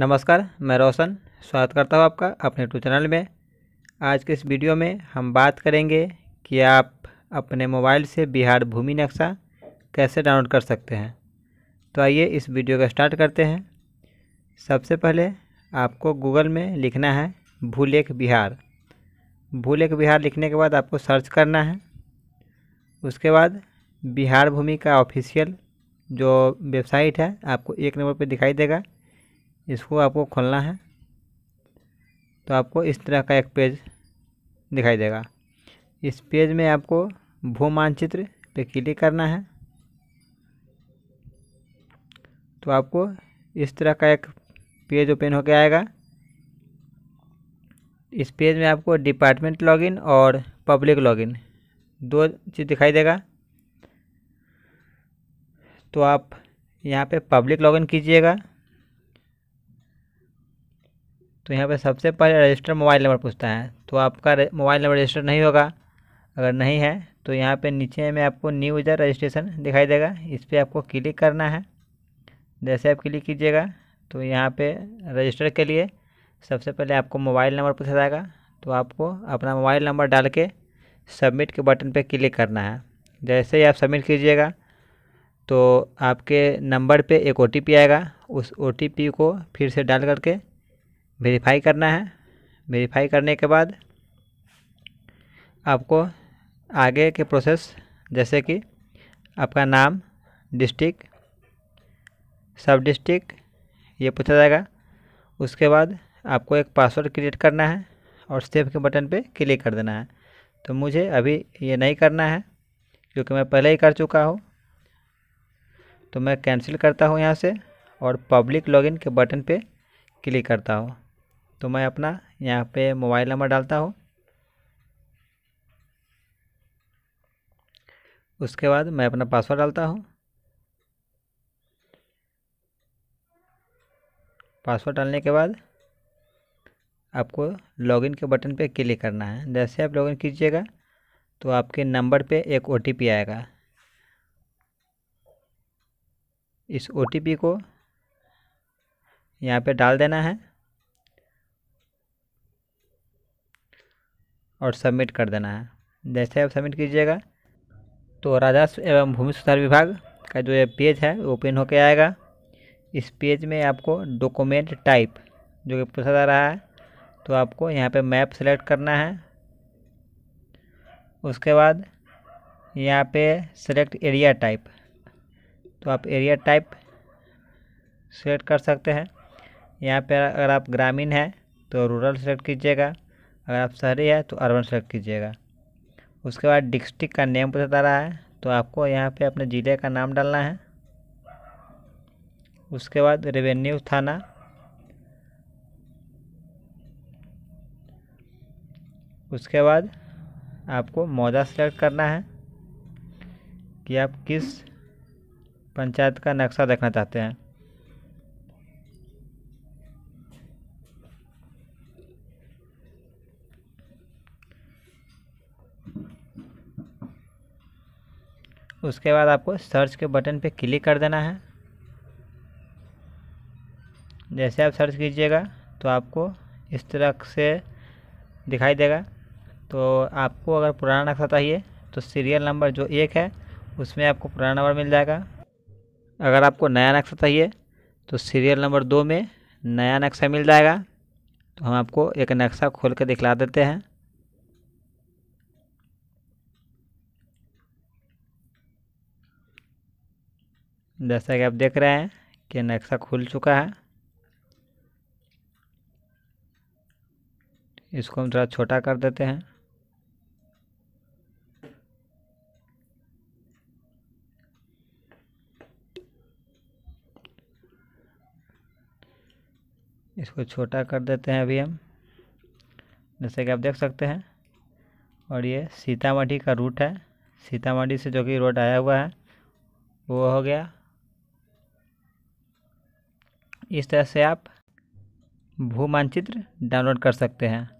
नमस्कार मैं रोशन स्वागत करता हूँ आपका अपने यूट्यूब चैनल में आज के इस वीडियो में हम बात करेंगे कि आप अपने मोबाइल से बिहार भूमि नक्शा कैसे डाउनलोड कर सकते हैं तो आइए इस वीडियो का स्टार्ट करते हैं सबसे पहले आपको गूगल में लिखना है भूलेख बिहार भूलेख बिहार लिखने के बाद आपको सर्च करना है उसके बाद बिहार भूमि का ऑफिशियल जो वेबसाइट है आपको एक नंबर पर दिखाई देगा इसको आपको खोलना है तो आपको इस तरह का एक पेज दिखाई देगा इस पेज में आपको भू मानचित्र पे क्लिक करना है तो आपको इस तरह का एक पेज ओपन होकर आएगा इस पेज में आपको डिपार्टमेंट लॉगिन और पब्लिक लॉगिन दो चीज़ दिखाई देगा तो आप यहाँ पे पब्लिक लॉगिन कीजिएगा तो यहाँ पर सबसे पहले रजिस्टर मोबाइल नंबर पूछता है तो आपका मोबाइल नंबर रजिस्टर नहीं होगा अगर नहीं है तो यहाँ पे नीचे में आपको न्यू यूज़र रजिस्ट्रेशन दिखाई देगा इस पर आपको क्लिक करना है जैसे आप क्लिक कीजिएगा तो यहाँ पे रजिस्टर के लिए सबसे पहले आपको मोबाइल नंबर पूछा जाएगा तो आपको अपना मोबाइल नंबर डाल के सबमिट के बटन पे क्लिक करना है जैसे ही आप सबमिट कीजिएगा तो आपके नंबर पे एक ओ आएगा उस ओ को फिर से डाल करके वेरीफाई करना है वेरीफाई करने के बाद आपको आगे के प्रोसेस जैसे कि आपका नाम डिस्ट्रिक्ट सब डिस्ट्रिक्ट ये पूछा जाएगा उसके बाद आपको एक पासवर्ड क्रिएट करना है और सेव के बटन पे क्लिक कर देना है तो मुझे अभी ये नहीं करना है क्योंकि मैं पहले ही कर चुका हूँ तो मैं कैंसिल करता हूँ यहाँ से और पब्लिक लॉगिन के बटन पे क्लिक करता हूँ तो मैं अपना यहाँ पे मोबाइल नंबर डालता हूँ उसके बाद मैं अपना पासवर्ड डालता हूँ पासवर्ड डालने के बाद आपको लॉगिन के बटन पे क्लिक करना है जैसे आप लॉगिन कीजिएगा तो आपके नंबर पे एक ओ आएगा इस ओ को यहाँ पे डाल देना है और सबमिट कर देना है जैसे आप सबमिट कीजिएगा तो राजस्व एवं भूमि सुधार विभाग का जो ये पेज है ओपन होके आएगा इस पेज में आपको डॉक्यूमेंट टाइप जो कि पूछा जा रहा है तो आपको यहाँ पे मैप सेलेक्ट करना है उसके बाद यहाँ पे सेलेक्ट एरिया टाइप तो आप एरिया टाइप सेलेक्ट कर सकते हैं यहाँ पे अगर आप ग्रामीण हैं तो रूरल सेलेक्ट कीजिएगा अगर आप शहरी है तो अर्बन सेलेक्ट कीजिएगा उसके बाद डिस्ट्रिक्ट का नेम पूछता रहा है तो आपको यहाँ पे अपने ज़िले का नाम डालना है उसके बाद रेवेन्यू थाना उसके बाद आपको मौजा सेलेक्ट करना है कि आप किस पंचायत का नक्शा देखना चाहते हैं उसके बाद आपको सर्च के बटन पे क्लिक कर देना है जैसे आप सर्च कीजिएगा तो आपको इस तरह से दिखाई देगा तो आपको अगर पुराना नक्शा चाहिए तो सीरियल नंबर जो एक है उसमें आपको पुराना नंबर मिल जाएगा अगर आपको नया नक्शा चाहिए तो सीरियल नंबर दो में नया नक्शा मिल जाएगा तो हम आपको एक नक्शा खोल के दिखला देते हैं जैसा कि आप देख रहे हैं कि नक्शा खुल चुका है इसको हम थोड़ा छोटा कर देते हैं इसको छोटा कर देते हैं अभी हम जैसे कि आप देख सकते हैं और ये सीतामढ़ी का रूट है सीतामढ़ी से जो कि रोड आया हुआ है वो हो गया इस तरह से आप भू मानचित्र डाउनलोड कर सकते हैं